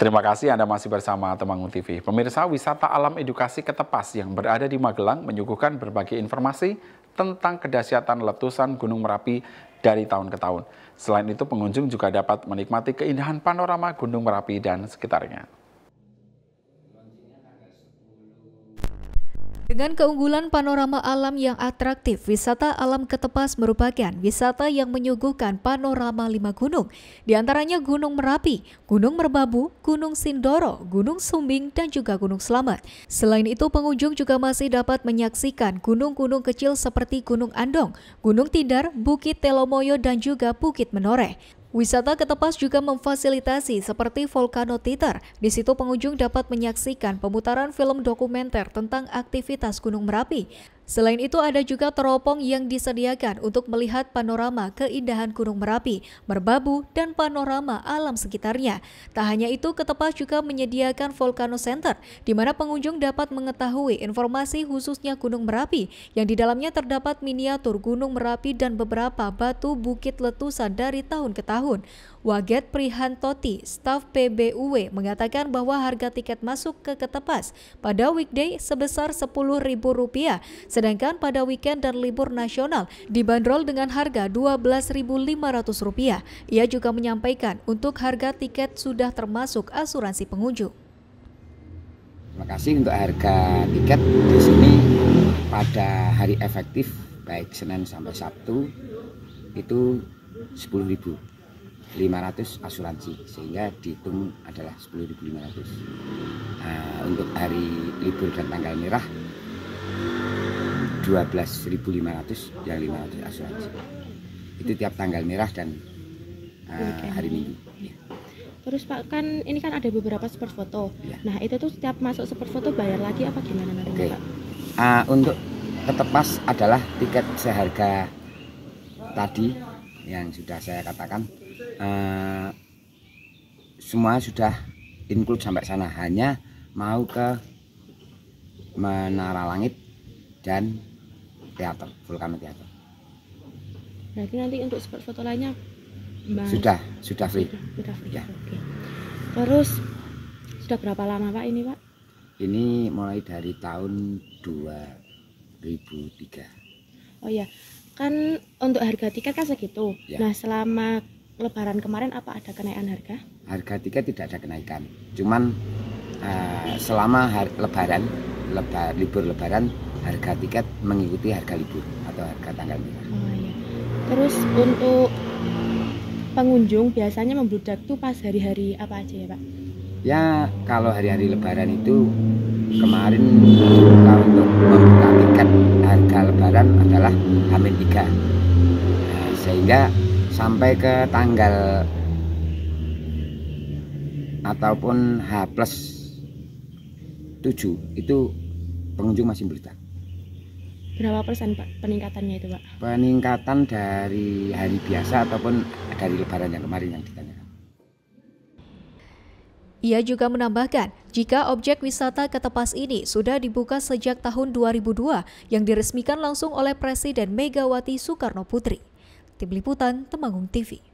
Terima kasih Anda masih bersama Temanggung TV. Pemirsa wisata alam edukasi Ketepas yang berada di Magelang menyuguhkan berbagai informasi tentang kedahsyatan letusan Gunung Merapi dari tahun ke tahun. Selain itu pengunjung juga dapat menikmati keindahan panorama Gunung Merapi dan sekitarnya. Dengan keunggulan panorama alam yang atraktif, wisata alam Ketepas merupakan wisata yang menyuguhkan panorama lima gunung, di antaranya Gunung Merapi, Gunung Merbabu, Gunung Sindoro, Gunung Sumbing, dan juga Gunung Selamat. Selain itu, pengunjung juga masih dapat menyaksikan gunung-gunung kecil seperti Gunung Andong, Gunung Tidar, Bukit Telomoyo, dan juga Bukit Menoreh. Wisata ke Tepas juga memfasilitasi seperti Volcano Theater. Di situ pengunjung dapat menyaksikan pemutaran film dokumenter tentang aktivitas Gunung Merapi. Selain itu ada juga teropong yang disediakan untuk melihat panorama keindahan Gunung Merapi, Merbabu, dan panorama alam sekitarnya. Tak hanya itu, Ketepas juga menyediakan Volcano Center, di mana pengunjung dapat mengetahui informasi khususnya Gunung Merapi, yang di dalamnya terdapat miniatur Gunung Merapi dan beberapa batu bukit letusan dari tahun ke tahun. Waget Prihantoti, staf PBUW, mengatakan bahwa harga tiket masuk ke Ketepas pada weekday sebesar Rp10.000, Sedangkan pada weekend dan libur nasional dibanderol dengan harga Rp12.500. Ia juga menyampaikan untuk harga tiket sudah termasuk asuransi pengunjung. Terima kasih untuk harga tiket di sini pada hari efektif baik Senin sampai Sabtu itu 10.500 asuransi sehingga dihitung adalah 10.500. Nah, untuk hari libur dan tanggal merah 12.500 yang 500 asuransi itu tiap tanggal merah dan uh, hari minggu iya. terus pak kan ini kan ada beberapa sport foto ya. nah itu tuh setiap masuk sport foto bayar lagi apa gimana nanti okay. pak uh, untuk ketepas adalah tiket seharga tadi yang sudah saya katakan uh, semua sudah include sampai sana hanya mau ke menara langit dan teater Vulcano Teater berarti nanti untuk spot foto lainnya Mbak sudah sudah free sudah, sudah free ya. oke terus sudah berapa lama Pak ini Pak ini mulai dari tahun 2003 oh ya kan untuk harga tiket kan segitu ya. nah selama lebaran kemarin apa ada kenaikan harga harga tiket tidak ada kenaikan cuman uh, selama lebaran lebar libur lebaran harga tiket mengikuti harga libur atau harga tanggal merah. Oh, iya. Terus untuk pengunjung biasanya membludak tuh pas hari-hari apa aja ya Pak? Ya kalau hari-hari lebaran itu kemarin kita untuk membuka tiket harga lebaran adalah hamil 3 nah, sehingga sampai ke tanggal ataupun H plus 7 itu pengunjung masih berita berapa persen pak peningkatannya itu pak peningkatan dari hari biasa ataupun dari lebaran yang kemarin yang ditanyakan ia juga menambahkan, jika objek wisata Ketepas ini sudah dibuka sejak tahun 2002 yang diresmikan langsung oleh Presiden Megawati Soekarno Putri. Tim Liputan, Temanggung TV.